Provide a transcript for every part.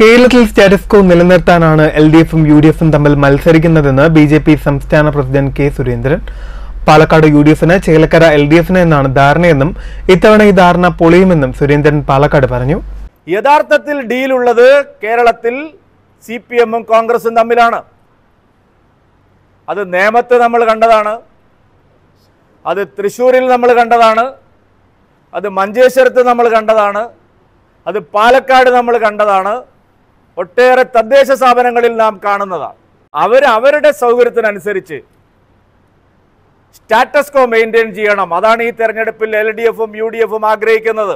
കേരളത്തിൽ status quo നിലനിർത്താനാണ് L D എഫും യു ഡി എഫും തമ്മിൽ മത്സരിക്കുന്നതെന്ന് ബി ജെ പി സംസ്ഥാന president K Surendran Palakkad U D എഫിന് ചേലക്കര എൽ ഡി എഫിന് എന്നാണ് ധാരണയെന്നും ഇത്തവണ ഈ ധാരണ പൊളിയുമെന്നും സുരേന്ദ്രൻ പാലക്കാട് പറഞ്ഞു യഥാർത്ഥത്തിൽ ഡീലുള്ളത് കേരളത്തിൽ സി പി എമ്മും കോൺഗ്രസും തമ്മിലാണ് അത് നേമത്ത് നമ്മൾ കണ്ടതാണ് അത് തൃശ്ശൂരിൽ നമ്മൾ കണ്ടതാണ് അത് മഞ്ചേശ്വരത്ത് നമ്മൾ കണ്ടതാണ് അത് പാലക്കാട് നമ്മൾ കണ്ടതാണ് ഒട്ടേറെ തദ്ദേശ സ്ഥാപനങ്ങളിൽ നാം കാണുന്നതാണ് അവർ അവരുടെ സൗകര്യത്തിനനുസരിച്ച് സ്റ്റാറ്റസ് കോ മെയിൻറ്റെയിൻ ചെയ്യണം അതാണ് ഈ തെരഞ്ഞെടുപ്പിൽ എൽ ഡി എഫും യു ഡി എഫും ആഗ്രഹിക്കുന്നത്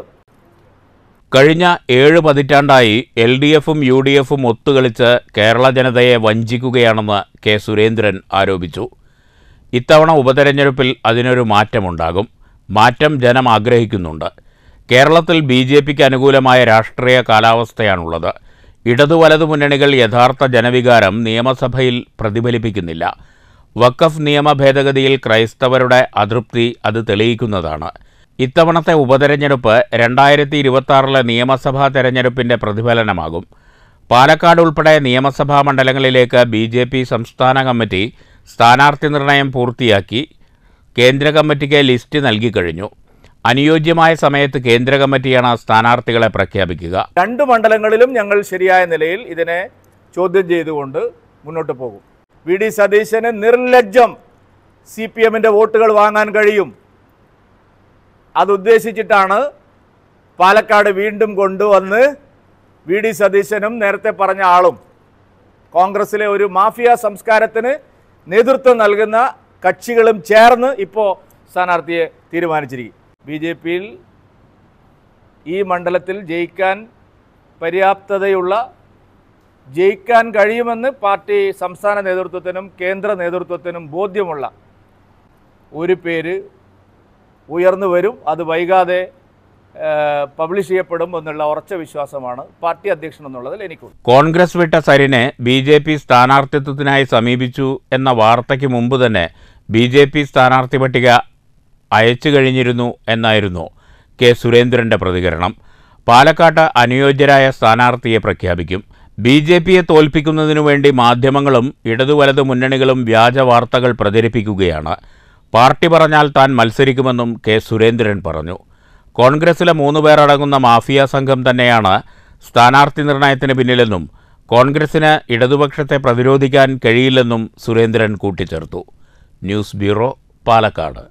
കഴിഞ്ഞ ഏഴ് പതിറ്റാണ്ടായി എൽ ഡി എഫും യു ഡി എഫും ഒത്തുകളിച്ച് കേരള ജനതയെ വഞ്ചിക്കുകയാണെന്ന് കെ സുരേന്ദ്രൻ ആരോപിച്ചു ഇത്തവണ ഉപതെരഞ്ഞെടുപ്പിൽ അതിനൊരു മാറ്റമുണ്ടാകും മാറ്റം ജനം ആഗ്രഹിക്കുന്നുണ്ട് കേരളത്തിൽ ബി ജെ പിക്ക് അനുകൂലമായ രാഷ്ട്രീയ കാലാവസ്ഥയാണുള്ളത് ഇടതു വലതു മുന്നണികൾ യഥാർത്ഥ ജനവികാരം നിയമസഭയിൽ പ്രതിഫലിപ്പിക്കുന്നില്ല വഖഫ് നിയമ ഭേദഗതിയിൽ ക്രൈസ്തവരുടെ അതൃപ്തി അത് തെളിയിക്കുന്നതാണ് ഇത്തവണത്തെ ഉപതെരഞ്ഞെടുപ്പ് രണ്ടായിരത്തി ഇരുപത്തിയാറിലെ നിയമസഭാ തെരഞ്ഞെടുപ്പിൻ്റെ പ്രതിഫലനമാകും പാലക്കാട് ഉൾപ്പെടെ നിയമസഭാ മണ്ഡലങ്ങളിലേക്ക് ബി ജെ പി സംസ്ഥാന കമ്മിറ്റി സ്ഥാനാർത്ഥി നിർണയം പൂർത്തിയാക്കി കേന്ദ്ര കമ്മിറ്റിക്ക് ലിസ്റ്റ് നൽകിക്കഴിഞ്ഞു അനുയോജ്യമായ സമയത്ത് കേന്ദ്ര കമ്മിറ്റിയാണ് സ്ഥാനാർത്ഥികളെ പ്രഖ്യാപിക്കുക രണ്ട് മണ്ഡലങ്ങളിലും ഞങ്ങൾ ശരിയായ നിലയിൽ ഇതിനെ ചോദ്യം ചെയ്തുകൊണ്ട് മുന്നോട്ട് പോകും വി ഡി സതീശന് നിർലജ്ജം സി പി എമ്മിൻ്റെ വോട്ടുകൾ വാങ്ങാൻ കഴിയും അതുദ്ദേശിച്ചിട്ടാണ് പാലക്കാട് വീണ്ടും കൊണ്ടുവന്ന് വി ഡി സതീശനും നേരത്തെ പറഞ്ഞ ആളും കോൺഗ്രസിലെ ഒരു മാഫിയ സംസ്കാരത്തിന് നേതൃത്വം നൽകുന്ന കക്ഷികളും ചേർന്ന് ഇപ്പോൾ സ്ഥാനാർത്ഥിയെ തീരുമാനിച്ചിരിക്കും ബി ജെ പിയിൽ ഈ മണ്ഡലത്തിൽ ജയിക്കാൻ പര്യാപ്തതയുള്ള ജയിക്കാൻ കഴിയുമെന്ന് പാർട്ടി സംസ്ഥാന നേതൃത്വത്തിനും കേന്ദ്ര നേതൃത്വത്തിനും ബോധ്യമുള്ള ഒരു പേര് ഉയർന്നു വരും അത് വൈകാതെ പബ്ലിഷ് ചെയ്യപ്പെടും എന്നുള്ള ഉറച്ച വിശ്വാസമാണ് പാർട്ടി അധ്യക്ഷൻ എന്നുള്ളതിൽ എനിക്ക് കോൺഗ്രസ് വിട്ട സരിനെ ബി ജെ പി സ്ഥാനാർത്ഥിത്വത്തിനായി സമീപിച്ചു എന്ന വാർത്തയ്ക്ക് മുമ്പ് തന്നെ ബി ജെ പി സ്ഥാനാർത്ഥി പട്ടിക അയച്ചു കഴിഞ്ഞിരുന്നു എന്നായിരുന്നു കെ സുരേന്ദ്രൻ്റെ പ്രതികരണം പാലക്കാട്ട് അനുയോജ്യരായ സ്ഥാനാർത്ഥിയെ പ്രഖ്യാപിക്കും ബി ജെ പിയെ തോൽപ്പിക്കുന്നതിനു വേണ്ടി മാധ്യമങ്ങളും ഇടതുവലത് മുന്നണികളും വ്യാജ വാർത്തകൾ പ്രചരിപ്പിക്കുകയാണ് പാർട്ടി പറഞ്ഞാൽ താൻ മത്സരിക്കുമെന്നും കെ സുരേന്ദ്രൻ പറഞ്ഞു കോൺഗ്രസിലെ മൂന്ന് പേരടങ്ങുന്ന മാഫിയ സംഘം തന്നെയാണ് സ്ഥാനാർത്ഥി നിർണയത്തിന് പിന്നിലെന്നും കോൺഗ്രസിന് ഇടതുപക്ഷത്തെ പ്രതിരോധിക്കാൻ കഴിയില്ലെന്നും സുരേന്ദ്രൻ കൂട്ടിച്ചേർത്തു ന്യൂസ് ബ്യൂറോ പാലക്കാട്